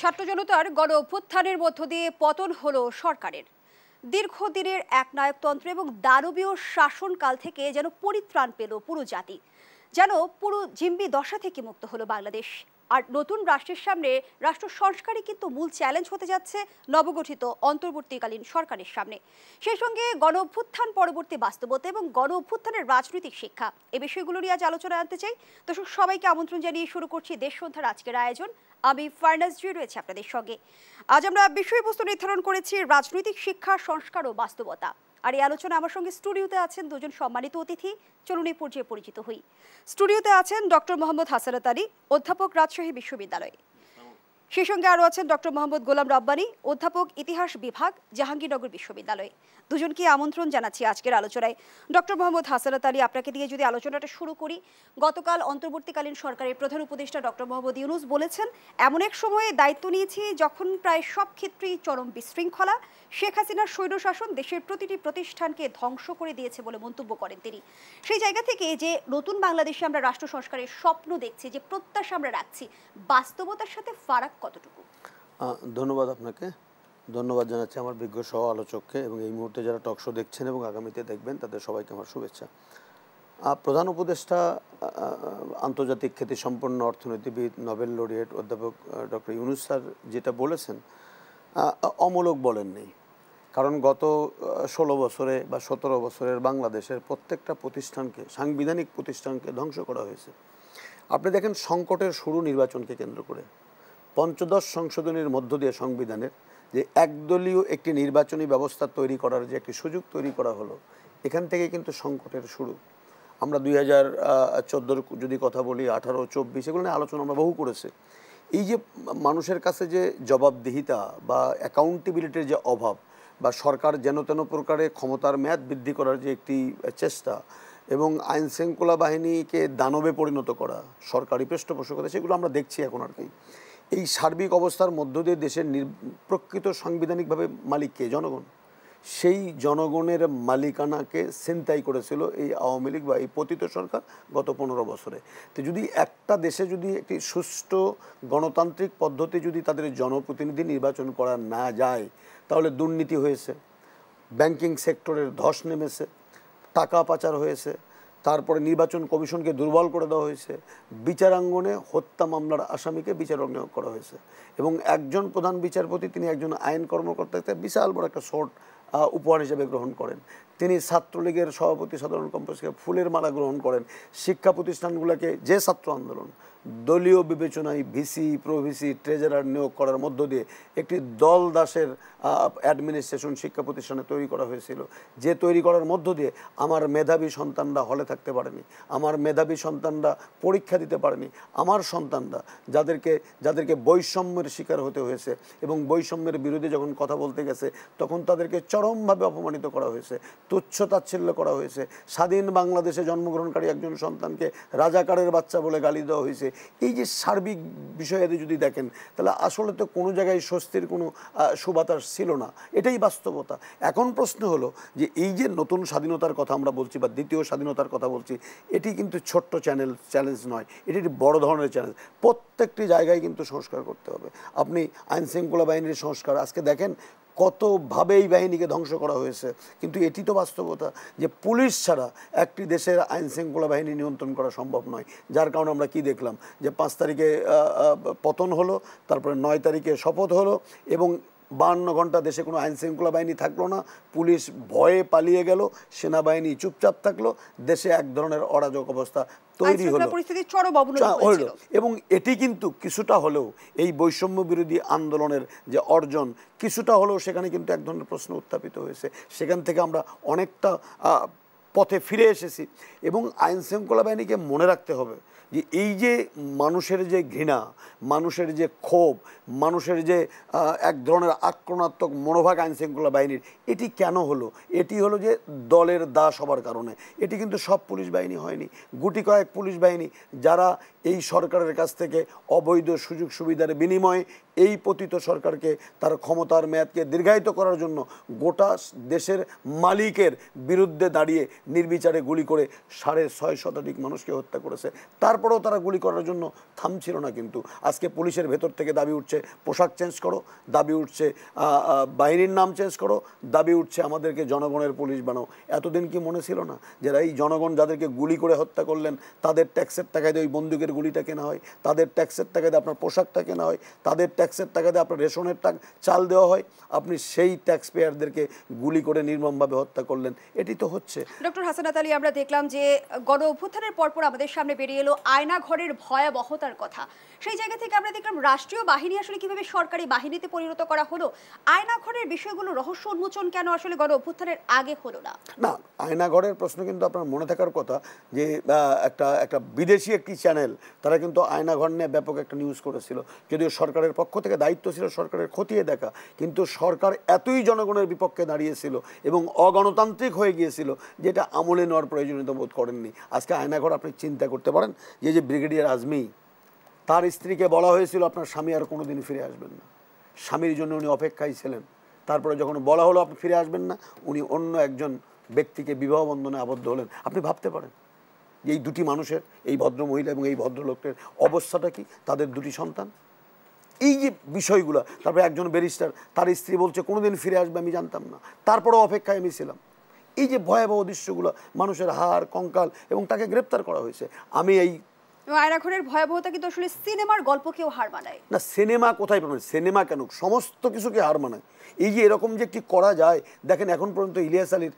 ছাত্র জনতার গণ অভ্যুত্থানের মধ্য দিয়ে পতন হলো সরকারের দীর্ঘদিনের একনায়কতন্ত্র এবং দানবীয় শাসনকাল থেকে যেন পরিত্রাণ পেল পুরো জাতি যেন পুরো জিম্বি দশা থেকে মুক্ত হলো বাংলাদেশ আর নতুন রাষ্ট্রের সামনে রাষ্ট্র সংস্কারই কিন্তু মূল চ্যালেঞ্জ হতে যাচ্ছে নবগঠিত অন্তর্বর্তীকালীন সরকারের সামনে সেই সঙ্গে গণ অভ্যুত্থান পরবর্তী বাস্তবতা এবং গণ অভ্যুত্থানের রাজনৈতিক শিক্ষা এ বিষয়গুলো নিয়ে আজ আলোচনা আনতে চাই দর্শক সবাইকে আমন্ত্রণ জানিয়ে শুরু করছি দেশ সন্ধ্যার আজকের আয়োজন আমি জি রয়েছে আপনাদের সঙ্গে আজ আমরা বিষয়বস্তু নির্ধারণ করেছি রাজনৈতিক শিক্ষা সংস্কার ও বাস্তবতা আর এই আলোচনা আমার সঙ্গে স্টুডিওতে আছেন দুজন সম্মানিত অতিথি চলুন এই পর্যায়ে পরিচিত হই স্টুডিওতে আছেন ডক্টর মোহাম্মদ হাসানত আলী অধ্যাপক রাজশাহী বিশ্ববিদ্যালয় সে সঙ্গে আরও আছেন ডক্টর মোহাম্মদ গোলাম রব্বানি অধ্যাপক ইতিহাস বিভাগ জাহাঙ্গীরনগর বিশ্ববিদ্যালয়ে দুজনকে আমন্ত্রণ জানাচ্ছি আজকের আলোচনায় ডক্টর মোহাম্মদ হাসানাত আলী আপনাকে দিয়ে যদি আলোচনাটা শুরু করি গতকাল অন্তর্বর্তীকালীন সরকারের প্রধান উপদেষ্টা ডক্টর মোহাম্মদ ইউনুস বলেছেন এমন এক সময়ে দায়িত্ব নিয়েছি যখন প্রায় সব ক্ষেত্রেই চরম বিশৃঙ্খলা শেখ হাসিনার স্বৈরশাসন দেশের প্রতিটি প্রতিষ্ঠানকে ধ্বংস করে দিয়েছে বলে মন্তব্য করেন তিনি সেই জায়গা থেকে যে নতুন বাংলাদেশে আমরা রাষ্ট্র সংস্কারের স্বপ্ন দেখছি যে প্রত্যাশা আমরা রাখছি বাস্তবতার সাথে ফারাক কতটুকু ধন্যবাদ আপনাকে ধন্যবাদ জানাচ্ছি আমার বিজ্ঞ সহ আলোচককে এবং এই মুহূর্তে যারা টকশো দেখছেন এবং আগামীতে দেখবেন তাদের সবাইকে আমার শুভেচ্ছা প্রধান উপদেষ্টা আন্তর্জাতিক খ্যাতিসম্পন্ন অর্থনীতিবিদ নোবেল লরিয়েট অধ্যাপক ডক্টর ইউনুস স্যার যেটা বলেছেন অমূলক বলেননি কারণ গত ষোলো বছরে বা সতেরো বছরের বাংলাদেশের প্রত্যেকটা প্রতিষ্ঠানকে সাংবিধানিক প্রতিষ্ঠানকে ধ্বংস করা হয়েছে আপনি দেখেন সংকটের শুরু নির্বাচনকে কেন্দ্র করে পঞ্চদশ সংশোধনের মধ্য দিয়ে সংবিধানের যে একদলীয় একটি নির্বাচনী ব্যবস্থা তৈরি করার যে একটি সুযোগ তৈরি করা হলো এখান থেকে কিন্তু সংকটের শুরু আমরা দুই হাজার চোদ্দোর যদি কথা বলি আঠারো চব্বিশ এগুলো নিয়ে আলোচনা আমরা বহু করেছি এই যে মানুষের কাছে যে জবাবদিহিতা বা অ্যাকাউন্টেবিলিটির যে অভাব বা সরকার যেন তেন প্রকারে ক্ষমতার মেয়াদ বৃদ্ধি করার যে একটি চেষ্টা এবং আইন শৃঙ্খলা বাহিনীকে দানবে পরিণত করা সরকারি পৃষ্ঠপোষকতা সেগুলো আমরা দেখছি এখন আর কি এই সার্বিক অবস্থার মধ্য দিয়ে দেশের প্রকৃত সাংবিধানিকভাবে মালিক কে জনগণ সেই জনগণের মালিকানাকে ছিনতাই করেছিল এই আওয়ামী লীগ বা এই পতিত সরকার গত পনেরো বছরে তো যদি একটা দেশে যদি একটি সুষ্ঠু গণতান্ত্রিক পদ্ধতি যদি তাদের জনপ্রতিনিধি নির্বাচন করা না যায় তাহলে দুর্নীতি হয়েছে ব্যাংকিং সেক্টরের ধস নেমেছে টাকা পাচার হয়েছে তারপরে নির্বাচন কমিশনকে দুর্বল করে দেওয়া হয়েছে বিচারাঙ্গনে হত্যা মামলার আসামিকে বিচারক নিয়োগ করা হয়েছে এবং একজন প্রধান বিচারপতি তিনি একজন আইন কর্মকর্তাকে বিশাল বড় একটা শর্ট উপহার হিসেবে গ্রহণ করেন তিনি ছাত্রলীগের সভাপতি সাধারণ কম্পাসকে ফুলের মালা গ্রহণ করেন শিক্ষা প্রতিষ্ঠানগুলোকে যে ছাত্র আন্দোলন দলীয় বিবেচনায় ভিসি প্রভিসি ট্রেজারার নিয়োগ করার মধ্য দিয়ে একটি দল দাসের অ্যাডমিনিস্ট্রেশন শিক্ষা প্রতিষ্ঠানে তৈরি করা হয়েছিল যে তৈরি করার মধ্য দিয়ে আমার মেধাবী সন্তানরা হলে থাকতে পারেনি আমার মেধাবী সন্তানরা পরীক্ষা দিতে পারেনি আমার সন্তানরা যাদেরকে যাদেরকে বৈষম্যের শিকার হতে হয়েছে এবং বৈষম্যের বিরুদ্ধে যখন কথা বলতে গেছে তখন তাদেরকে চরমভাবে অপমানিত করা হয়েছে তুচ্ছ তাচ্ছিল্য করা হয়েছে স্বাধীন বাংলাদেশে জন্মগ্রহণকারী একজন সন্তানকে রাজাকারের বাচ্চা বলে গালি দেওয়া হয়েছে এই যে সার্বিক বিষয়ে যদি দেখেন তাহলে আসলে তো কোনো জায়গায় স্বস্তির কোনো সুবাতাস ছিল না এটাই বাস্তবতা এখন প্রশ্ন হলো যে এই যে নতুন স্বাধীনতার কথা আমরা বলছি বা দ্বিতীয় স্বাধীনতার কথা বলছি এটি কিন্তু ছোট্ট চ্যানেল চ্যালেঞ্জ নয় এটি একটি বড় ধরনের চ্যালেঞ্জ প্রত্যেকটি জায়গায় কিন্তু সংস্কার করতে হবে আপনি আইনশৃঙ্খলা বাহিনীর সংস্কার আজকে দেখেন কতভাবেই এই বাহিনীকে ধ্বংস করা হয়েছে কিন্তু এটি তো বাস্তবতা যে পুলিশ ছাড়া একটি দেশের আইন শৃঙ্খলা বাহিনী নিয়ন্ত্রণ করা সম্ভব নয় যার কারণে আমরা কি দেখলাম যে পাঁচ তারিখে পতন হলো তারপরে নয় তারিখে শপথ হলো এবং বান্ন ঘন্টা দেশে কোনো আইন শৃঙ্খলা বাহিনী থাকলো না পুলিশ ভয়ে পালিয়ে গেল সেনাবাহিনী চুপচাপ থাকলো দেশে এক ধরনের অরাজক অবস্থা তৈরি হলো হয়েছিল এবং এটি কিন্তু কিছুটা হলেও এই বৈষম্য বিরোধী আন্দোলনের যে অর্জন কিছুটা হলেও সেখানে কিন্তু এক ধরনের প্রশ্ন উত্থাপিত হয়েছে সেখান থেকে আমরা অনেকটা পথে ফিরে এসেছি এবং আইন শৃঙ্খলা বাহিনীকে মনে রাখতে হবে যে এই যে মানুষের যে ঘৃণা মানুষের যে ক্ষোভ মানুষের যে এক ধরনের আক্রমণাত্মক মনোভাগ আইনশৃঙ্খলা বাহিনীর এটি কেন হলো এটি হলো যে দলের দাস হবার কারণে এটি কিন্তু সব পুলিশ বাহিনী হয়নি গুটি কয়েক পুলিশ বাহিনী যারা এই সরকারের কাছ থেকে অবৈধ সুযোগ সুবিধার বিনিময়ে এই পতিত সরকারকে তার ক্ষমতার মেয়াদকে দীর্ঘায়িত করার জন্য গোটা দেশের মালিকের বিরুদ্ধে দাঁড়িয়ে নির্বিচারে গুলি করে সাড়ে ছয় শতাধিক মানুষকে হত্যা করেছে তার তারপরেও তারা গুলি করার জন্য থামছিল না কিন্তু আজকে পুলিশের ভেতর থেকে দাবি উঠছে পোশাক চেঞ্জ করো দাবি উঠছে বাহিনীর নাম চেঞ্জ করো দাবি উঠছে আমাদেরকে জনগণের পুলিশ বানাও এতদিন কি মনে ছিল না যারা এই জনগণ যাদেরকে গুলি করে হত্যা করলেন তাদের ট্যাক্সের টাকায় দিয়ে ওই বন্দুকের গুলিটা কেনা হয় তাদের ট্যাক্সের টাকা দিয়ে আপনার পোশাকটা কেনা হয় তাদের ট্যাক্সের টাকা দিয়ে আপনার রেশনের টাক চাল দেওয়া হয় আপনি সেই ট্যাক্স পেয়ারদেরকে গুলি করে নির্মমভাবে হত্যা করলেন এটি তো হচ্ছে ডক্টর হাসানাত আলী আমরা দেখলাম যে গণ অভ্যুত্থানের পরপর আমাদের সামনে বেরিয়ে এলো আয়নাঘরের ভয়াবহতার কথা সেই জায়গা থেকে আমরা দেখলাম রাষ্ট্রীয় বাহিনী আসলে কিভাবে সরকারি বাহিনীতে পরিণত করা হলো আয়নাঘরের বিষয়গুলো রহস্য উন্মোচন কেন আসলে গণ অভ্যুত্থানের আগে হলো না না আয়নাঘরের প্রশ্ন কিন্তু আপনার মনে থাকার কথা যে একটা একটা বিদেশি একটি চ্যানেল তারা কিন্তু আয়নাঘর নিয়ে ব্যাপক একটা নিউজ করেছিল যদিও সরকারের পক্ষ থেকে দায়িত্ব ছিল সরকারের খতিয়ে দেখা কিন্তু সরকার এতই জনগণের বিপক্ষে দাঁড়িয়েছিল এবং অগণতান্ত্রিক হয়ে গিয়েছিল যেটা আমলে নেওয়ার প্রয়োজনীয়তা বোধ করেননি আজকে আয়নাঘর আপনি চিন্তা করতে পারেন যে যে ব্রিগেডিয়ার আজমি তার স্ত্রীকে বলা হয়েছিল আপনার স্বামী আর কোনো দিন ফিরে আসবেন না স্বামীর জন্য উনি অপেক্ষায় ছিলেন তারপরে যখন বলা হলো আপনি ফিরে আসবেন না উনি অন্য একজন ব্যক্তিকে বিবাহ বন্ধনে আবদ্ধ হলেন আপনি ভাবতে পারেন এই দুটি মানুষের এই ভদ্র মহিলা এবং এই ভদ্রলোকের অবস্থাটা কি তাদের দুটি সন্তান এই যে বিষয়গুলো তারপরে একজন ব্যারিস্টার তার স্ত্রী বলছে কোনোদিন ফিরে আসবে আমি জানতাম না তারপরেও অপেক্ষায় আমি ছিলাম এই যে ভয়াবহ দৃশ্যগুলো মানুষের হার কঙ্কাল এবং তাকে গ্রেপ্তার করা হয়েছে আমি এই এবং ভয়াবহতা কিন্তু আসলে সিনেমার গল্পকেও হার মানায় না সিনেমা কোথায় পাবেন সিনেমা কেন সমস্ত কিছুকে হার মানায় এই যে এরকম যে একটি করা যায় দেখেন এখন পর্যন্ত ইলিয়াস আলীর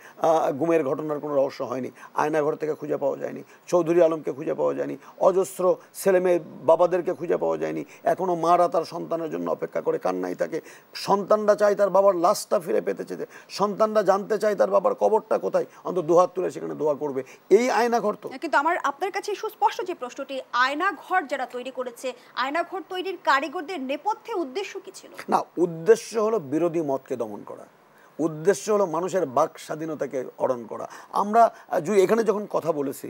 গুমের ঘটনার কোনো রহস্য হয়নি আয়নাঘর থেকে খুঁজে পাওয়া যায়নি চৌধুরী আলমকে খুঁজে পাওয়া যায়নি অজস্র ছেলেমেয়ে বাবাদেরকে খুঁজে পাওয়া যায়নি এখনও মারা তার সন্তানের জন্য অপেক্ষা করে কান্নাই থাকে সন্তানরা চায় তার বাবার লাশটা ফিরে পেতে চেতে সন্তানরা জানতে চায় তার বাবার কবরটা কোথায় অন্তত দুহাত তুলে সেখানে দোয়া করবে এই আয়নাঘর তো কিন্তু আমার আপনার কাছে সুস্পষ্ট যে প্রশ্নটি আয়নাঘর যারা তৈরি করেছে আয়নাঘর তৈরির কারিগরদের নেপথ্যে উদ্দেশ্য কি ছিল না উদ্দেশ্য হলো বিরোধী মতকে দমন করা উদ্দেশ্য হলো মানুষের বাক স্বাধীনতাকে অরণ করা আমরা এখানে যখন কথা বলেছি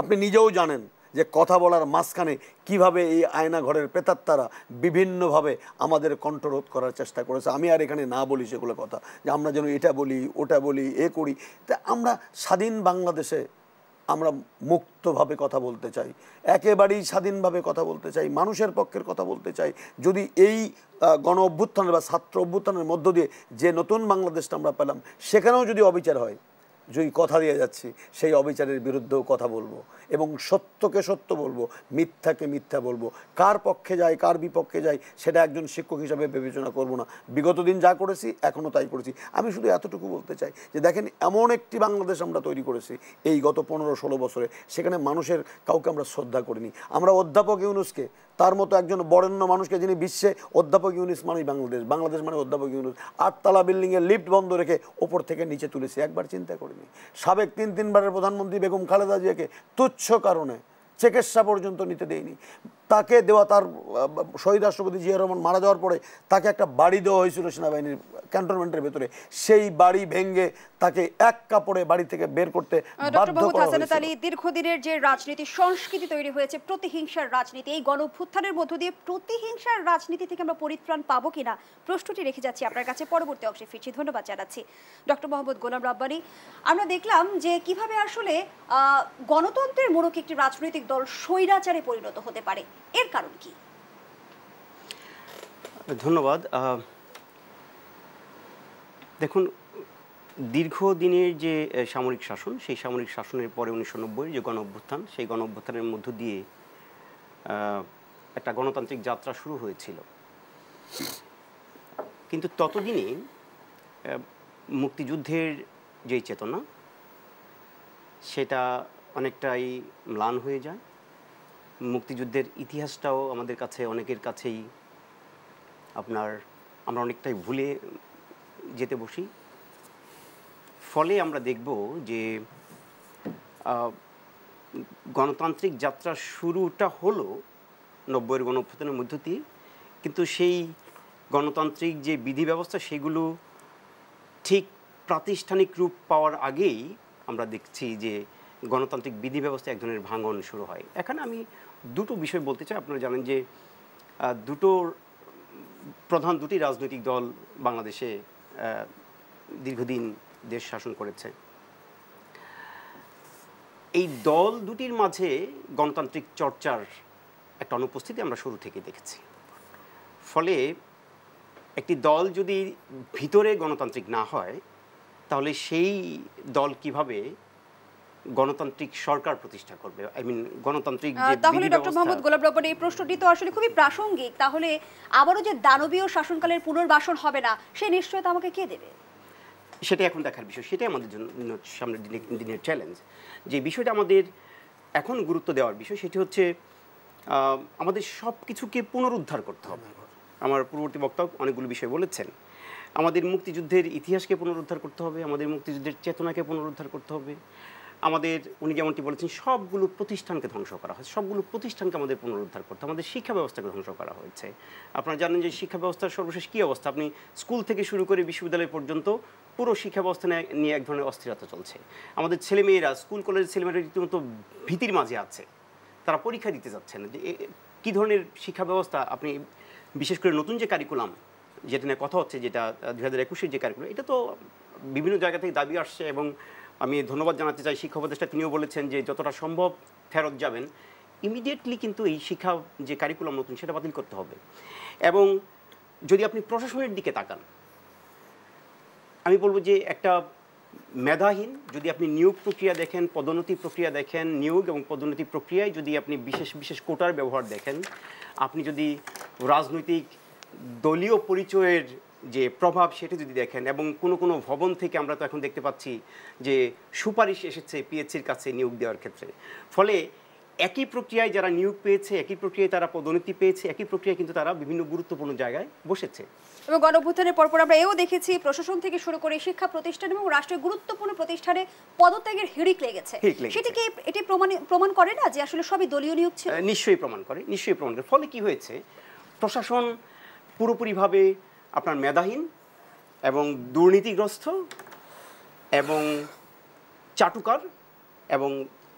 আপনি নিজেও জানেন যে কথা বলার মাঝখানে কিভাবে এই আয়না ঘরের প্রেতাত্মারা বিভিন্নভাবে আমাদের কণ্ঠরোধ করার চেষ্টা করেছে আমি আর এখানে না বলি সেগুলো কথা যে আমরা যেন এটা বলি ওটা বলি এ করি তা আমরা স্বাধীন বাংলাদেশে আমরা মুক্তভাবে কথা বলতে চাই একেবারেই স্বাধীনভাবে কথা বলতে চাই মানুষের পক্ষের কথা বলতে চাই যদি এই গণ অভ্যুত্থানের বা ছাত্র অভ্যুত্থানের মধ্য দিয়ে যে নতুন বাংলাদেশটা আমরা পেলাম সেখানেও যদি অবিচার হয় যদি কথা দিয়ে যাচ্ছি সেই অবিচারের বিরুদ্ধেও কথা বলবো এবং সত্যকে সত্য বলবো মিথ্যাকে মিথ্যা বলবো কার পক্ষে যায় কার বিপক্ষে যায় সেটা একজন শিক্ষক হিসাবে বিবেচনা করব না বিগত দিন যা করেছি এখনও তাই করেছি আমি শুধু এতটুকু বলতে চাই যে দেখেন এমন একটি বাংলাদেশ আমরা তৈরি করেছি এই গত পনেরো ষোলো বছরে সেখানে মানুষের কাউকে আমরা শ্রদ্ধা করিনি আমরা অধ্যাপক ইউনুসকে তার মতো একজন বরেণ্য মানুষকে যিনি বিশ্বে অধ্যাপক ইউনিস মানুষ বাংলাদেশ বাংলাদেশ মানে অধ্যাপক ইউনিস আটতলা বিল্ডিংয়ে লিফট বন্ধ রেখে ওপর থেকে নিচে তুলেছে একবার চিন্তা করিনি সাবেক তিন তিনবারের প্রধানমন্ত্রী বেগম খালেদা জিয়াকে তুচ্ছ কারণে চিকিৎসা পর্যন্ত নিতে দেয়নি তাকে দেওয়া তার শহীদ রাষ্ট্রপতি জিয়া রহমান মারা যাওয়ার পরে তাকে একটা বাড়ি দেওয়া হয়েছিল সেনাবাহিনীর ক্যান্টনমেন্টের ভেতরে সেই বাড়ি ভেঙে তাকে এক কাপড়ে বাড়ি থেকে বের করতে দীর্ঘদিনের যে রাজনীতি সংস্কৃতি তৈরি হয়েছে প্রতিহিংসার রাজনীতি এই গণভুত্থানের মধ্য দিয়ে প্রতিহিংসার রাজনীতি থেকে আমরা পরিত্রাণ পাবো কিনা প্রশ্নটি রেখে যাচ্ছি আপনার কাছে পরবর্তী অংশে ফিরছি ধন্যবাদ জানাচ্ছি ডক্টর মোহাম্মদ গোলাম রাব্বানি আমরা দেখলাম যে কিভাবে আসলে গণতন্ত্রের মোড়কে একটি রাজনৈতিক দল স্বৈরাচারে পরিণত হতে পারে এর কারণ কি ধন্যবাদ দেখুন দীর্ঘদিনের যে সামরিক শাসন সেই সামরিক শাসনের পরে উনিশশো নব্বই যে গণ অভ্যুত্থান সেই গণ অভ্যুত্থানের মধ্য দিয়ে একটা গণতান্ত্রিক যাত্রা শুরু হয়েছিল কিন্তু ততদিনে মুক্তিযুদ্ধের যেই চেতনা সেটা অনেকটাই ম্লান হয়ে যায় মুক্তিযুদ্ধের ইতিহাসটাও আমাদের কাছে অনেকের কাছেই আপনার আমরা অনেকটাই ভুলে যেতে বসি ফলে আমরা দেখব যে গণতান্ত্রিক যাত্রা শুরুটা হলো নব্বইয়ের গণঅভ্যুত্থানের মধ্য দিয়ে কিন্তু সেই গণতান্ত্রিক যে বিধি ব্যবস্থা সেগুলো ঠিক প্রাতিষ্ঠানিক রূপ পাওয়ার আগেই আমরা দেখছি যে গণতান্ত্রিক বিধি ব্যবস্থা এক ধরনের ভাঙন শুরু হয় এখানে আমি দুটো বিষয় বলতে চাই আপনারা জানেন যে দুটো প্রধান দুটি রাজনৈতিক দল বাংলাদেশে দীর্ঘদিন দেশ শাসন করেছে এই দল দুটির মাঝে গণতান্ত্রিক চর্চার একটা অনুপস্থিতি আমরা শুরু থেকে দেখেছি ফলে একটি দল যদি ভিতরে গণতান্ত্রিক না হয় তাহলে সেই দল কিভাবে গণতান্ত্রিক সরকার প্রতিষ্ঠা করবে আই মিন গণতান্ত্রিক তাহলে ডক্টর মোহাম্মদ গোলাপ রপন এই প্রশ্নটি তো আসলে খুবই প্রাসঙ্গিক তাহলে আবারও যে দানবীয় শাসনকালের পুনর্বাসন হবে না সেই নিশ্চয়তা আমাকে কে দেবে সেটা এখন দেখার বিষয় সেটাই আমাদের জন্য সামনের দিনের চ্যালেঞ্জ যে বিষয়টা আমাদের এখন গুরুত্ব দেওয়ার বিষয় সেটি হচ্ছে আমাদের সব কিছুকে পুনরুদ্ধার করতে হবে আমার পূর্ববর্তী বক্তা অনেকগুলো বিষয় বলেছেন আমাদের মুক্তিযুদ্ধের ইতিহাসকে পুনরুদ্ধার করতে হবে আমাদের মুক্তিযুদ্ধের চেতনাকে পুনরুদ্ধার করতে হবে আমাদের উনি যেমনটি বলেছেন সবগুলো প্রতিষ্ঠানকে ধ্বংস করা হয়েছে সবগুলো প্রতিষ্ঠানকে আমাদের পুনরুদ্ধার করতে আমাদের শিক্ষা ব্যবস্থাকে ধ্বংস করা হয়েছে আপনারা জানেন যে শিক্ষা ব্যবস্থার সর্বশেষ কী অবস্থা আপনি স্কুল থেকে শুরু করে বিশ্ববিদ্যালয় পর্যন্ত পুরো শিক্ষা ব্যবস্থা নিয়ে এক ধরনের অস্থিরতা চলছে আমাদের ছেলেমেয়েরা স্কুল কলেজের ছেলেমেয়েরা রীতিমতো ভীতির মাঝে আছে তারা পরীক্ষা দিতে যাচ্ছে না যে কী ধরনের শিক্ষা ব্যবস্থা আপনি বিশেষ করে নতুন যে কারিকুলাম যেটা নিয়ে কথা হচ্ছে যেটা দু হাজার একুশের যে কারিকুলাম এটা তো বিভিন্ন জায়গা থেকে দাবি আসছে এবং আমি ধন্যবাদ জানাতে চাই শিক্ষা উপদেষ্টা তিনিও বলেছেন যে যতটা সম্ভব ফেরত যাবেন ইমিডিয়েটলি কিন্তু এই শিক্ষা যে কারিকুলাম নতুন সেটা বাতিল করতে হবে এবং যদি আপনি প্রশাসনের দিকে তাকান আমি বলবো যে একটা মেধাহীন যদি আপনি নিয়োগ প্রক্রিয়া দেখেন পদোন্নতি প্রক্রিয়া দেখেন নিয়োগ এবং পদোন্নতি প্রক্রিয়ায় যদি আপনি বিশেষ বিশেষ কোটার ব্যবহার দেখেন আপনি যদি রাজনৈতিক দলীয় পরিচয়ের যে প্রভাব সেটি যদি দেখেন এবং কোনো কোনো ভবন থেকে আমরা তো এখন দেখতে পাচ্ছি যে সুপারিশ এসেছে পিএসসির কাছে নিয়োগ দেওয়ার ক্ষেত্রে ফলে একই প্রক্রিয়ায় যারা নিয়োগ পেয়েছে একই প্রক্রিয়ায় তারা পদোন্নতি পেয়েছে একই প্রক্রিয়ায় কিন্তু তারা বিভিন্ন গুরুত্বপূর্ণ জায়গায় বসেছে এবং গণভ্যুত্থানের পরপর আমরা এও দেখেছি প্রশাসন থেকে শুরু করে শিক্ষা প্রতিষ্ঠান এবং রাষ্ট্রের গুরুত্বপূর্ণ প্রতিষ্ঠানে পদত্যাগের হিড়িক লেগেছে সেটিকে এটি প্রমাণ প্রমাণ করে না যে আসলে সবই দলীয় নিয়োগ ছিল নিশ্চয়ই প্রমাণ করে নিশ্চয়ই প্রমাণ করে ফলে কি হয়েছে প্রশাসন পুরোপুরিভাবে আপনার মেধাহীন এবং দুর্নীতিগ্রস্ত এবং চাটুকার এবং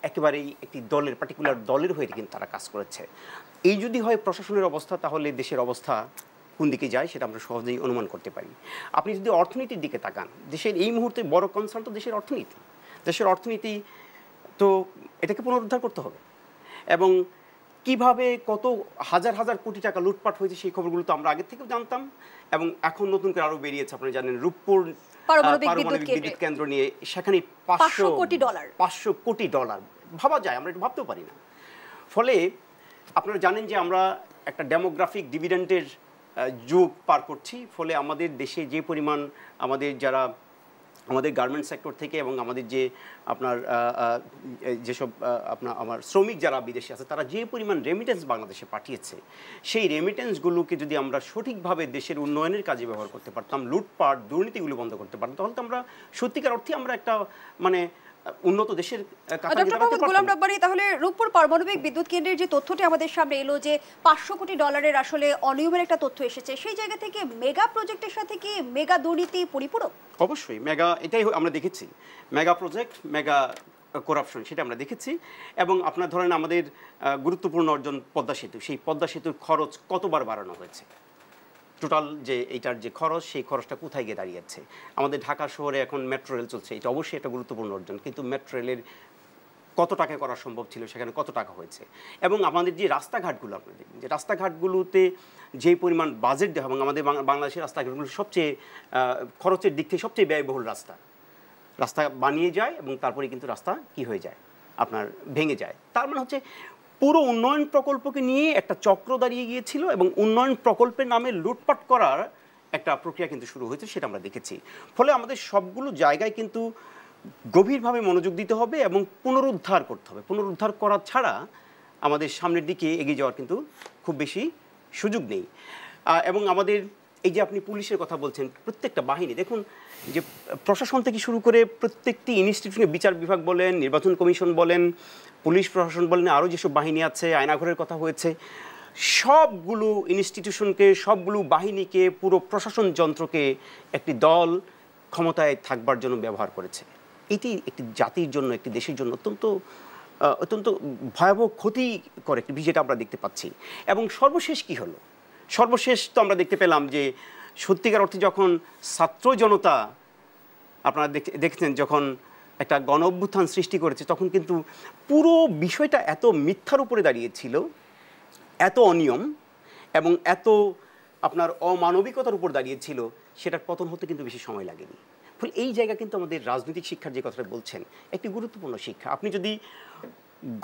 একেবারেই একটি দলের পার্টিকুলার দলের হয়ে কিন্তু তারা কাজ করেছে এই যদি হয় প্রশাসনের অবস্থা তাহলে দেশের অবস্থা কোন দিকে যায় সেটা আমরা সহজেই অনুমান করতে পারি আপনি যদি অর্থনীতির দিকে তাকান দেশের এই মুহূর্তে বড় কনসার্ন তো দেশের অর্থনীতি দেশের অর্থনীতি তো এটাকে পুনরুদ্ধার করতে হবে এবং কিভাবে কত হাজার হাজার কোটি টাকা লুটপাট হয়েছে সেই খবরগুলো তো আমরা আগে থেকেও জানতাম এবং এখন নতুন করে আরও বেরিয়েছে আপনি জানেন রূপপুর বিদ্যুৎ কেন্দ্র নিয়ে সেখানে পাঁচশো কোটি ডলার পাঁচশো কোটি ডলার ভাবা যায় আমরা একটু ভাবতেও পারি না ফলে আপনারা জানেন যে আমরা একটা ডেমোগ্রাফিক ডিভিডেন্টের যুগ পার করছি ফলে আমাদের দেশে যে পরিমাণ আমাদের যারা আমাদের গার্মেন্ট সেক্টর থেকে এবং আমাদের যে আপনার যেসব আপনার আমার শ্রমিক যারা বিদেশে আছে তারা যে পরিমাণ রেমিটেন্স বাংলাদেশে পাঠিয়েছে সেই রেমিটেন্সগুলোকে যদি আমরা সঠিকভাবে দেশের উন্নয়নের কাজে ব্যবহার করতে পারতাম লুটপাট দুর্নীতিগুলো বন্ধ করতে পারতাম তাহলে তো আমরা সত্যিকার অর্থে আমরা একটা মানে উন্নত দেশের গোলাম রব্বানি তাহলে রূপপুর পারমাণবিক বিদ্যুৎ কেন্দ্রের যে তথ্যটি আমাদের সামনে এলো যে পাঁচশো কোটি ডলারের আসলে অনিয়মের একটা তথ্য এসেছে সেই জায়গা থেকে মেগা প্রজেক্টের সাথে কি মেগা দুর্নীতি পরিপূরক অবশ্যই মেগা এটাই আমরা দেখেছি মেগা প্রজেক্ট মেগা করাপশন সেটা আমরা দেখেছি এবং আপনার ধরেন আমাদের গুরুত্বপূর্ণ অর্জন পদ্মা সেতু সেই পদ্মা সেতুর খরচ কতবার বাড়ানো হয়েছে টোটাল যে এইটার যে খরচ সেই খরচটা কোথায় গিয়ে দাঁড়িয়েছে আমাদের ঢাকা শহরে এখন মেট্রো রেল চলছে এটা অবশ্যই একটা গুরুত্বপূর্ণ অর্জন কিন্তু মেট্রো রেলের কত টাকা করা সম্ভব ছিল সেখানে কত টাকা হয়েছে এবং আমাদের যে রাস্তাঘাটগুলো আপনাদের দেখবেন যে রাস্তাঘাটগুলোতে যে পরিমাণ বাজেট দেওয়া এবং আমাদের বাংলাদেশের রাস্তাঘাটগুলো সবচেয়ে খরচের দিক থেকে সবচেয়ে ব্যয়বহুল রাস্তা রাস্তা বানিয়ে যায় এবং তারপরে কিন্তু রাস্তা কি হয়ে যায় আপনার ভেঙে যায় তার মানে হচ্ছে পুরো উন্নয়ন প্রকল্পকে নিয়ে একটা চক্র দাঁড়িয়ে গিয়েছিল এবং উন্নয়ন প্রকল্পের নামে লুটপাট করার একটা প্রক্রিয়া কিন্তু শুরু হয়েছে সেটা আমরা দেখেছি ফলে আমাদের সবগুলো জায়গায় কিন্তু গভীরভাবে মনোযোগ দিতে হবে এবং পুনরুদ্ধার করতে হবে পুনরুদ্ধার করা ছাড়া আমাদের সামনের দিকে এগিয়ে যাওয়ার কিন্তু খুব বেশি সুযোগ নেই এবং আমাদের এই যে আপনি পুলিশের কথা বলছেন প্রত্যেকটা বাহিনী দেখুন যে প্রশাসন থেকে শুরু করে প্রত্যেকটি ইনস্টিটিউশনে বিচার বিভাগ বলেন নির্বাচন কমিশন বলেন পুলিশ প্রশাসন বলেন আরও যেসব বাহিনী আছে আয়নাঘরের কথা হয়েছে সবগুলো ইনস্টিটিউশনকে সবগুলো বাহিনীকে পুরো প্রশাসন যন্ত্রকে একটি দল ক্ষমতায় থাকবার জন্য ব্যবহার করেছে এটি একটি জাতির জন্য একটি দেশের জন্য অত্যন্ত অত্যন্ত ভয়াবহ ক্ষতি করে যেটা আমরা দেখতে পাচ্ছি এবং সর্বশেষ কি হলো সর্বশেষ তো আমরা দেখতে পেলাম যে সত্যিকার অর্থে যখন ছাত্র জনতা আপনারা দেখছেন যখন একটা গণ অভ্যুত্থান সৃষ্টি করেছে তখন কিন্তু পুরো বিষয়টা এত মিথ্যার উপরে দাঁড়িয়েছিল এত অনিয়ম এবং এত আপনার অমানবিকতার উপর দাঁড়িয়েছিল সেটার পতন হতে কিন্তু বেশি সময় লাগেনি ফলে এই জায়গা কিন্তু আমাদের রাজনৈতিক শিক্ষার যে কথাটা বলছেন একটি গুরুত্বপূর্ণ শিক্ষা আপনি যদি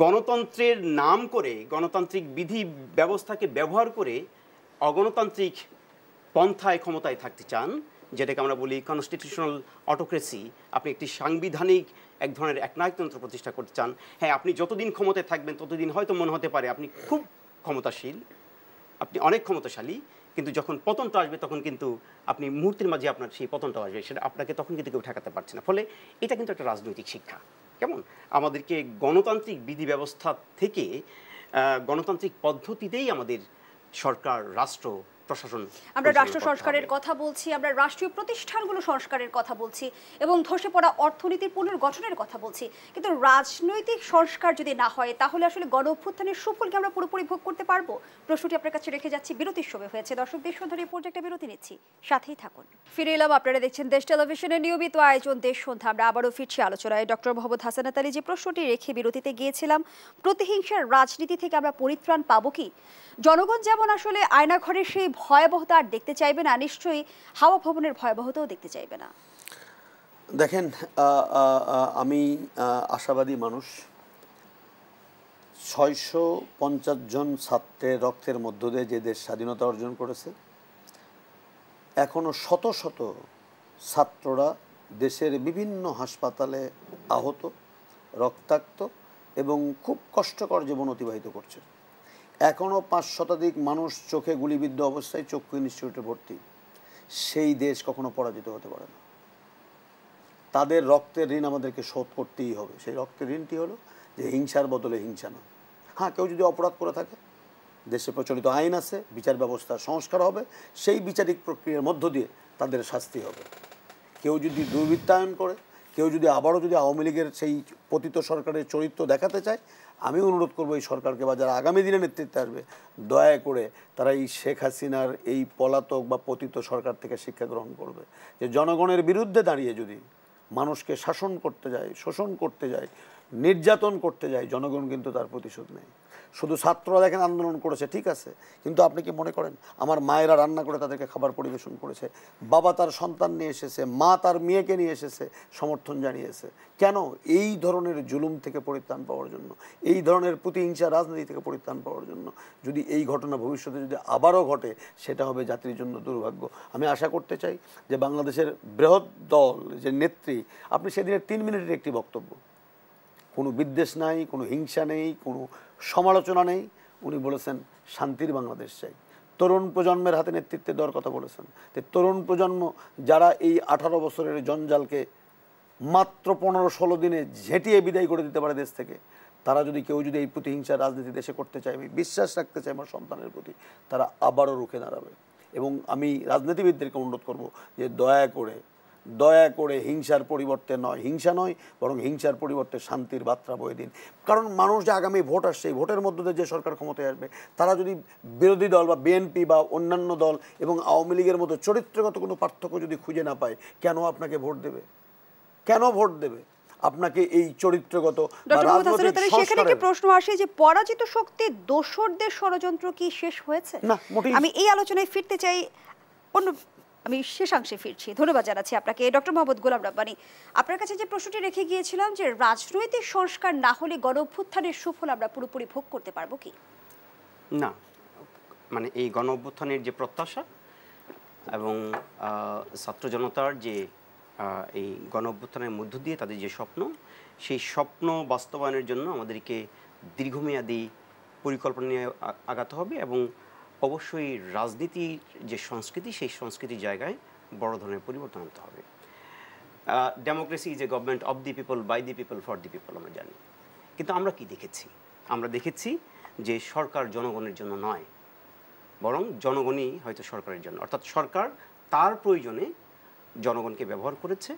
গণতন্ত্রের নাম করে গণতান্ত্রিক বিধি ব্যবস্থাকে ব্যবহার করে অগণতান্ত্রিক পন্থায় ক্ষমতায় থাকতে চান যেটাকে আমরা বলি কনস্টিটিউশনাল অটোক্রেসি আপনি একটি সাংবিধানিক এক ধরনের একনায়কতন্ত্র প্রতিষ্ঠা করতে চান হ্যাঁ আপনি যতদিন ক্ষমতায় থাকবেন ততদিন হয়তো মনে হতে পারে আপনি খুব ক্ষমতাশীল আপনি অনেক ক্ষমতাশালী কিন্তু যখন পতনটা আসবে তখন কিন্তু আপনি মুহূর্তের মাঝে আপনার সেই পতনটা আসবে সেটা আপনাকে তখন কিন্তু কেউ ঠেকাতে পারছে না ফলে এটা কিন্তু একটা রাজনৈতিক শিক্ষা কেমন আমাদেরকে গণতান্ত্রিক বিধি ব্যবস্থা থেকে গণতান্ত্রিক পদ্ধতিতেই আমাদের সরকার রাষ্ট্র প্রশাসন আমরা রাষ্ট্র সংস্কারের কথা বলছি আমরা রাষ্ট্রীয় প্রতিষ্ঠানগুলো সংস্কারের কথা বলছি এবং ধসে পড়া অর্থনীতির পুনর্গঠনের কথা বলছি কিন্তু রাজনৈতিক সংস্কার যদি না হয় তাহলে আসলে গণ অভ্যুত্থানের কি আমরা পুরোপুরি ভোগ করতে পারবো প্রশ্নটি আপনার কাছে রেখে যাচ্ছি বিরতির সময় হয়েছে দর্শক দেশ সন্ধ্যা রিপোর্ট একটা বিরতি নিচ্ছি সাথেই থাকুন ফিরে এলাম আপনারা দেখছেন দেশ টেলিভিশনের নিয়মিত আয়োজন দেশ সন্ধ্যা আমরা আবারও ফিরছি আলোচনায় ডক্টর মোহাম্মদ হাসানাত আলী যে প্রশ্নটি রেখে বিরতিতে গিয়েছিলাম প্রতিহিংসার রাজনীতি থেকে আমরা পরিত্রাণ পাবো কি জনগণ যেমন আসলে আয়নাঘরের সেই ভয়াবহতা আর দেখতে চাইবে না নিশ্চয়ই হাওয়া ভবনের ভয়াবহতাও দেখতে চাইবে না দেখেন আমি আশাবাদী মানুষ ছয়শো পঞ্চাশ জন ছাত্রের রক্তের মধ্য দিয়ে যে দেশ স্বাধীনতা অর্জন করেছে এখনও শত শত ছাত্ররা দেশের বিভিন্ন হাসপাতালে আহত রক্তাক্ত এবং খুব কষ্টকর জীবন অতিবাহিত করছে এখনও পাঁচ শতাধিক মানুষ চোখে গুলিবিদ্ধ অবস্থায় চক্ষু ইনস্টিটিউটে ভর্তি সেই দেশ কখনো পরাজিত হতে পারে না তাদের রক্তের ঋণ আমাদেরকে শোধ করতেই হবে সেই রক্তের ঋণটি হলো যে হিংসার বদলে হিংসা না হ্যাঁ কেউ যদি অপরাধ করে থাকে দেশে প্রচলিত আইন আছে বিচার ব্যবস্থার সংস্কার হবে সেই বিচারিক প্রক্রিয়ার মধ্য দিয়ে তাদের শাস্তি হবে কেউ যদি দুর্বৃত্তায়ন করে কেউ যদি আবারও যদি আওয়ামী লীগের সেই পতিত সরকারের চরিত্র দেখাতে চায় আমি অনুরোধ করব এই সরকারকে বা যারা আগামী দিনে নেতৃত্বে আসবে দয়া করে তারা এই শেখ হাসিনার এই পলাতক বা পতিত সরকার থেকে শিক্ষা গ্রহণ করবে যে জনগণের বিরুদ্ধে দাঁড়িয়ে যদি মানুষকে শাসন করতে যায় শোষণ করতে যায় নির্যাতন করতে যায় জনগণ কিন্তু তার প্রতিশোধ নেয় শুধু ছাত্ররা দেখেন আন্দোলন করেছে ঠিক আছে কিন্তু আপনি কি মনে করেন আমার মায়েরা রান্না করে তাদেরকে খাবার পরিবেশন করেছে বাবা তার সন্তান নিয়ে এসেছে মা তার মেয়েকে নিয়ে এসেছে সমর্থন জানিয়েছে কেন এই ধরনের জুলুম থেকে পরিত্রাণ পাওয়ার জন্য এই ধরনের প্রতিহিংসা রাজনীতি থেকে পরিত্রাণ পাওয়ার জন্য যদি এই ঘটনা ভবিষ্যতে যদি আবারও ঘটে সেটা হবে জাতির জন্য দুর্ভাগ্য আমি আশা করতে চাই যে বাংলাদেশের বৃহৎ দল যে নেত্রী আপনি সেদিনের তিন মিনিটের একটি বক্তব্য কোনো বিদ্বেষ নাই কোনো হিংসা নেই কোনো সমালোচনা নেই উনি বলেছেন শান্তির বাংলাদেশ চাই তরুণ প্রজন্মের হাতে নেতৃত্বে দেওয়ার কথা বলেছেন তো তরুণ প্রজন্ম যারা এই আঠারো বছরের জঞ্জালকে মাত্র পনেরো ষোলো দিনে ঝেঁটিয়ে বিদায় করে দিতে পারে দেশ থেকে তারা যদি কেউ যদি এই প্রতিহিংসা রাজনীতি দেশে করতে চায় আমি বিশ্বাস রাখতে চাই আমার সন্তানের প্রতি তারা আবারও রুখে দাঁড়াবে এবং আমি রাজনীতিবিদদেরকে অনুরোধ করব যে দয়া করে দয়া করে হিংসার পরিবর্তে নয় হিংসা নয় বরং হিংসার পরিবর্তে শান্তির বার্তা বয়ে দিন কারণ মানুষ যে আগামী ভোট আসছে এই ভোটের মধ্য দিয়ে যে সরকার ক্ষমতায় আসবে তারা যদি বিরোধী দল বা বিএনপি বা অন্যান্য দল এবং আওয়ামী লীগের মতো চরিত্রগত কোনো পার্থক্য যদি খুঁজে না পায় কেন আপনাকে ভোট দেবে কেন ভোট দেবে আপনাকে এই চরিত্রগত প্রশ্ন আসে যে পরাজিত শক্তি দোসরদের ষড়যন্ত্র কি শেষ হয়েছে না আমি এই আলোচনায় ফিরতে চাই অন্য আমি শেষাংশে ফিরছি ধন্যবাদ জানাচ্ছি আপনাকে ডক্টর মোহাম্মদ গোলাম রব্বানি আপনার কাছে যে প্রশ্নটি রেখে গিয়েছিলাম যে রাজনৈতিক সংস্কার না হলে গণ অভ্যুত্থানের সুফল আমরা পুরোপুরি ভোগ করতে পারবো কি না মানে এই গণ অভ্যুত্থানের যে প্রত্যাশা এবং ছাত্র জনতার যে এই গণ অভ্যুত্থানের মধ্য দিয়ে তাদের যে স্বপ্ন সেই স্বপ্ন বাস্তবায়নের জন্য আমাদেরকে দীর্ঘমেয়াদী পরিকল্পনা নিয়ে আগাতে হবে এবং অবশ্যই রাজনীতির যে সংস্কৃতি সেই সংস্কৃতির জায়গায় বড় ধরনের পরিবর্তন আনতে হবে democracy is a government of the people by the people for the people আমরা জানি কিন্তু আমরা কি দেখেছি আমরা দেখেছি যে সরকার জনগণের জন্য নয় বরং জনগণই হয়তো সরকারের জন্য অর্থাৎ সরকার তার প্রয়োজনে জনগণকে ব্যবহার করেছে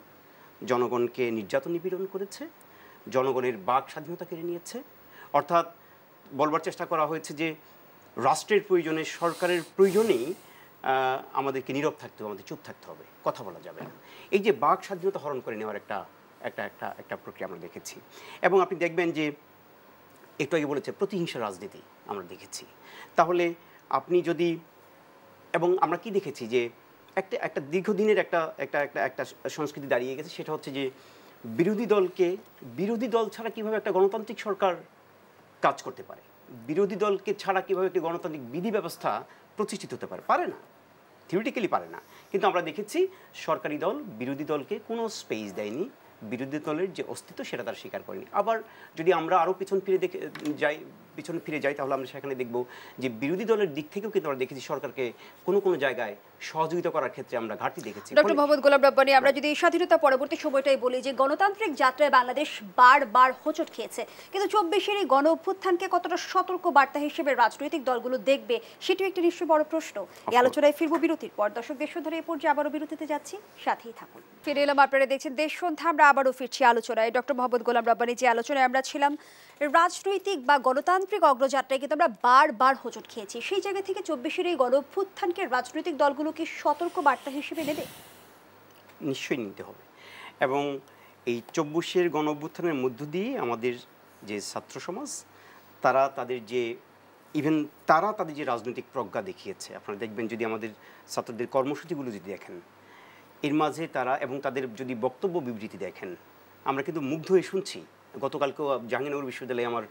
জনগণকে নির্যাতন নিপীড়ন করেছে জনগণের বাক স্বাধীনতা কেড়ে নিয়েছে অর্থাৎ বলবার চেষ্টা করা হয়েছে যে রাষ্ট্রের প্রয়োজনে সরকারের প্রয়োজনেই আমাদেরকে নীরব থাকতে হবে আমাদের চুপ থাকতে হবে কথা বলা যাবে না এই যে বাঘ স্বাধীনতা হরণ করে নেওয়ার একটা একটা একটা একটা প্রক্রিয়া আমরা দেখেছি এবং আপনি দেখবেন যে একটু আগে বলেছে প্রতিহিংসা রাজনীতি আমরা দেখেছি তাহলে আপনি যদি এবং আমরা কি দেখেছি যে একটা একটা দীর্ঘদিনের একটা একটা একটা একটা সংস্কৃতি দাঁড়িয়ে গেছে সেটা হচ্ছে যে বিরোধী দলকে বিরোধী দল ছাড়া কীভাবে একটা গণতান্ত্রিক সরকার কাজ করতে পারে বিরোধী দলকে ছাড়া কীভাবে একটি গণতান্ত্রিক বিধি ব্যবস্থা প্রতিষ্ঠিত হতে পারে পারে না থিওরিটিক্যালি পারে না কিন্তু আমরা দেখেছি সরকারি দল বিরোধী দলকে কোনো স্পেস দেয়নি বিরোধী দলের যে অস্তিত্ব সেটা তারা স্বীকার করেনি আবার যদি আমরা আরও পিছন ফিরে দেখে যাই পিছনে ফিরে যাই তাহলে আমরা সেখানে দেখব যে বিরোধী দলের দিক থেকেও কিন্তু আমরা দেখেছি সরকারকে কোনো কোনো জায়গায় সহযোগিতা করার ক্ষেত্রে আমরা ঘাটতি দেখেছি ডক্টর মোহাম্মদ গোলাম রব্বানি আমরা যদি স্বাধীনতা পরবর্তী সময়টাই বলি যে গণতান্ত্রিক যাত্রায় বাংলাদেশ বারবার হোঁচট খেয়েছে কিন্তু চব্বিশের এই গণ অভ্যুত্থানকে কতটা সতর্ক বার্তা হিসেবে রাজনৈতিক দলগুলো দেখবে সেটিও একটি নিশ্চয়ই বড় প্রশ্ন এই আলোচনায় ফিরব বিরতির পর দর্শক দেশ ধরে এ পর্যায়ে আবারও বিরতিতে যাচ্ছি সাথেই থাকুন ফিরে এলাম আপনারা দেখছেন দেশ সন্ধ্যা আমরা আবারও ফিরছি আলোচনায় ডক্টর মোহাম্মদ গোলাম রব্বানি যে আলোচনায় আমরা ছিলাম রাজনৈতিক বা গণতান্ত্রিক গণতান্ত্রিক অগ্রযাত্রায় কিন্তু আমরা বারবার হোঁচট খেয়েছি সেই জায়গা থেকে চব্বিশের এই গণভ্যুত্থানকে রাজনৈতিক দলগুলোকে সতর্ক বার্তা হিসেবে নেবে নিশ্চয়ই নিতে হবে এবং এই চব্বিশের গণভ্যুত্থানের মধ্য দিয়ে আমাদের যে ছাত্র সমাজ তারা তাদের যে ইভেন তারা তাদের যে রাজনৈতিক প্রজ্ঞা দেখিয়েছে আপনারা দেখবেন যদি আমাদের ছাত্রদের কর্মসূচিগুলো যদি দেখেন এর মাঝে তারা এবং তাদের যদি বক্তব্য বিবৃতি দেখেন আমরা কিন্তু মুগ্ধ হয়ে শুনছি গতকালকেও জাহাঙ্গীরনগর বিশ্ববিদ্যালয়ে আমার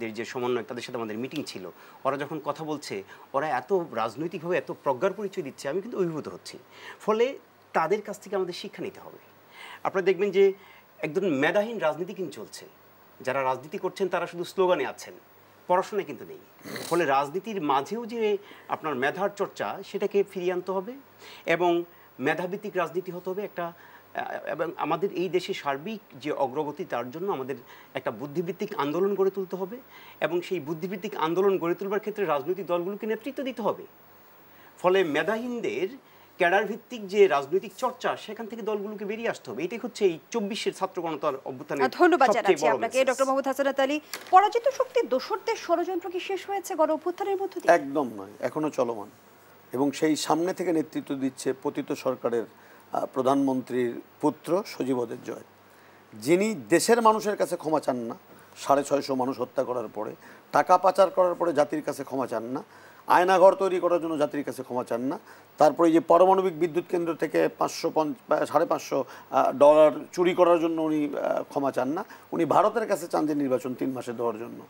দের যে সমন্বয় তাদের সাথে আমাদের মিটিং ছিল ওরা যখন কথা বলছে ওরা এত রাজনৈতিকভাবে এত প্রজ্ঞার পরিচয় দিচ্ছে আমি কিন্তু অভিভূত হচ্ছি ফলে তাদের কাছ থেকে আমাদের শিক্ষা নিতে হবে আপনারা দেখবেন যে একদম মেধাহীন রাজনীতি কিন্তু চলছে যারা রাজনীতি করছেন তারা শুধু স্লোগানে আছেন পড়াশোনা কিন্তু নেই ফলে রাজনীতির মাঝেও যে আপনার মেধার চর্চা সেটাকে ফিরিয়ে আনতে হবে এবং মেধাভিত্তিক রাজনীতি হতে হবে একটা এবং আমাদের এই দেশে সার্বিক যে অগ্রগতি তার জন্য আমাদের একটা বুদ্ধিভিত্তিক আন্দোলন গড়ে তুলতে হবে এবং সেই বুদ্ধিভিত্তিক আন্দোলন গড়ে তুলবার ক্ষেত্রে রাজনৈতিক দলগুলোকে নেতৃত্ব দিতে হবে ফলে মেধাহীনদের ক্যাডার ভিত্তিক যে রাজনৈতিক চর্চা সেখান থেকে দলগুলোকে বেরিয়ে আসতে হবে এটাই হচ্ছে এই চব্বিশের ছাত্র গণতার অভ্যুত্থানের ধন্যবাদ জানাচ্ছি আপনাকে ডক্টর মোহাম্মদ হাসান আতালি পরাজিত শক্তির দোষরদের ষড়যন্ত্র কি শেষ হয়েছে গণ অভ্যুত্থানের মধ্য দিয়ে একদম নয় এখনো চলমান এবং সেই সামনে থেকে নেতৃত্ব দিচ্ছে পতিত সরকারের প্রধানমন্ত্রীর পুত্র সজীবদের জয় যিনি দেশের মানুষের কাছে ক্ষমা চান না সাড়ে ছয়শো মানুষ হত্যা করার পরে টাকা পাচার করার পরে জাতির কাছে ক্ষমা চান না আয়নাঘর তৈরি করার জন্য জাতির কাছে ক্ষমা চান না তারপরে যে পারমাণবিক বিদ্যুৎ কেন্দ্র থেকে পাঁচশো সাড়ে পাঁচশো ডলার চুরি করার জন্য উনি ক্ষমা চান না উনি ভারতের কাছে চান যে নির্বাচন তিন মাসে দেওয়ার জন্য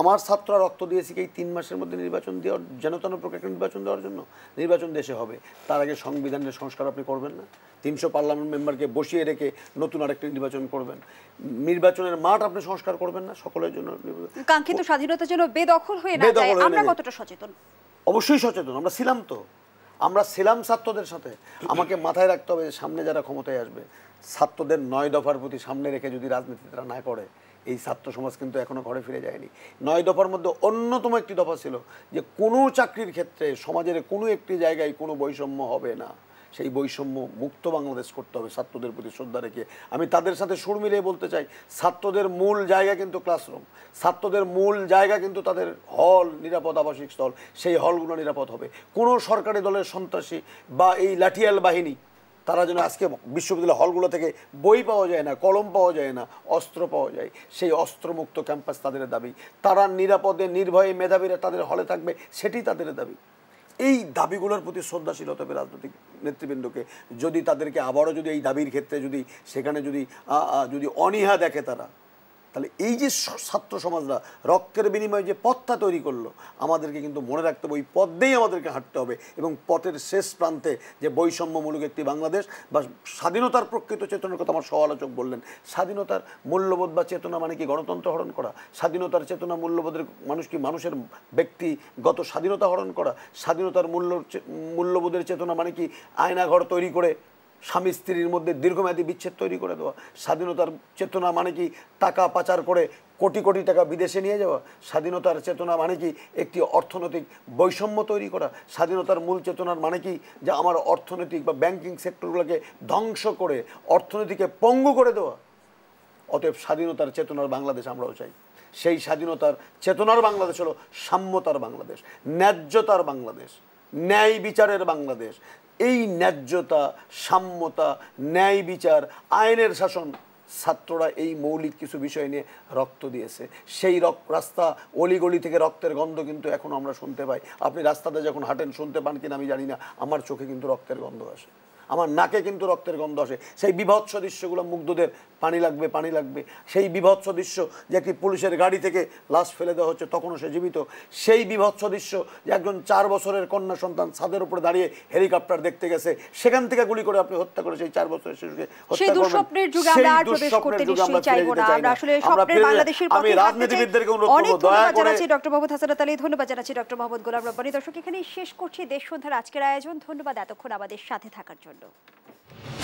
আমার ছাত্ররা রক্ত দিয়েছে এই তিন মাসের মধ্যে নির্বাচন দেওয়ার যেন তেন প্রকার নির্বাচন দেওয়ার জন্য নির্বাচন দেশে হবে তার আগে সংবিধানের সংস্কার আপনি করবেন না তিনশো পার্লামেন্ট মেম্বারকে বসিয়ে রেখে নতুন আরেকটা নির্বাচন করবেন নির্বাচনের মাঠ আপনি সংস্কার করবেন না সকলের জন্য কাঙ্ক্ষিত স্বাধীনতা যেন বেদখল হয়ে না যায় আমরা কতটা সচেতন অবশ্যই সচেতন আমরা ছিলাম তো আমরা ছিলাম ছাত্রদের সাথে আমাকে মাথায় রাখতে হবে সামনে যারা ক্ষমতায় আসবে ছাত্রদের নয় দফার প্রতি সামনে রেখে যদি রাজনীতি তারা না করে এই ছাত্র সমাজ কিন্তু এখনও ঘরে ফিরে যায়নি নয় দফার মধ্যে অন্যতম একটি দফা ছিল যে কোনো চাকরির ক্ষেত্রে সমাজের কোনো একটি জায়গায় কোনো বৈষম্য হবে না সেই বৈষম্য মুক্ত বাংলাদেশ করতে হবে ছাত্রদের প্রতি শ্রদ্ধা রেখে আমি তাদের সাথে সুর মিলিয়ে বলতে চাই ছাত্রদের মূল জায়গা কিন্তু ক্লাসরুম ছাত্রদের মূল জায়গা কিন্তু তাদের হল নিরাপদ আবাসিক স্থল সেই হলগুলো নিরাপদ হবে কোনো সরকারি দলের সন্ত্রাসী বা এই লাঠিয়াল বাহিনী তারা যেন আজকে বিশ্ববিদ্যালয় হলগুলো থেকে বই পাওয়া যায় না কলম পাওয়া যায় না অস্ত্র পাওয়া যায় সেই অস্ত্রমুক্ত ক্যাম্পাস তাদের দাবি তারা নিরাপদে নির্ভয়ে মেধাবীরা তাদের হলে থাকবে সেটি তাদের দাবি এই দাবিগুলোর প্রতি শ্রদ্ধাশীল হতে হবে রাজনৈতিক নেতৃবৃন্দকে যদি তাদেরকে আবারও যদি এই দাবির ক্ষেত্রে যদি সেখানে যদি যদি অনীহা দেখে তারা তাহলে এই যে ছাত্র সমাজরা রক্তের বিনিময়ে যে পথটা তৈরি করলো আমাদেরকে কিন্তু মনে রাখতে হবে ওই পথ দিয়েই আমাদেরকে হাঁটতে হবে এবং পথের শেষ প্রান্তে যে বৈষম্যমূলক একটি বাংলাদেশ বা স্বাধীনতার প্রকৃত চেতনার কথা আমার সমালোচক বললেন স্বাধীনতার মূল্যবোধ বা চেতনা মানে কি গণতন্ত্র হরণ করা স্বাধীনতার চেতনা মূল্যবোধের মানুষ কি মানুষের ব্যক্তিগত স্বাধীনতা হরণ করা স্বাধীনতার মূল্য মূল্যবোধের চেতনা মানে কি আয়নাঘর তৈরি করে স্বামী স্ত্রীর মধ্যে দীর্ঘমেয়াদী বিচ্ছেদ তৈরি করে দেওয়া স্বাধীনতার চেতনা মানে কি টাকা পাচার করে কোটি কোটি টাকা বিদেশে নিয়ে যাওয়া স্বাধীনতার চেতনা মানে কি একটি অর্থনৈতিক বৈষম্য তৈরি করা স্বাধীনতার মূল চেতনার মানে কি যে আমার অর্থনৈতিক বা ব্যাংকিং সেক্টরগুলোকে ধ্বংস করে অর্থনীতিকে পঙ্গু করে দেওয়া অতএব স্বাধীনতার চেতনার বাংলাদেশ আমরাও চাই সেই স্বাধীনতার চেতনার বাংলাদেশ হলো সাম্যতার বাংলাদেশ ন্যায্যতার বাংলাদেশ ন্যায় বিচারের বাংলাদেশ এই ন্যায্যতা সাম্যতা ন্যায় বিচার আইনের শাসন ছাত্ররা এই মৌলিক কিছু বিষয় নিয়ে রক্ত দিয়েছে সেই রক্ত রাস্তা অলিগলি থেকে রক্তের গন্ধ কিন্তু এখন আমরা শুনতে পাই আপনি রাস্তাতে যখন হাঁটেন শুনতে পান কিনা আমি জানি না আমার চোখে কিন্তু রক্তের গন্ধ আসে আমার নাকে কিন্তু রক্তের গন্ধ আসে সেই বিভৎস দৃশ্যগুলো মুগ্ধদের পানি লাগবে পানি লাগবে সেই বিভৎস দৃশ্য যে একটি পুলিশের গাড়ি থেকে লাশ ফেলে দেওয়া হচ্ছে তখনও সে জীবিত সেই বিভৎস দৃশ্য যে একজন চার বছরের কন্যা সন্তান ছাদের উপরে দাঁড়িয়ে হেলিকপ্টার দেখতে গেছে সেখান থেকে গুলি করে আপনি হত্যা করে সেই চার বছরের শিশুকে আমি রাজনীতিবিদদেরকে অনুরোধ ডক্টর ধন্যবাদ জানাচ্ছি ডক্টর মোহাম্মদ গোলাম রব্বানি দর্শক এখানে শেষ করছি দেশ সন্ধ্যার আজকের আয়োজন ধন্যবাদ এতক্ষণ আমাদের সাথে থাকার জন্য ど。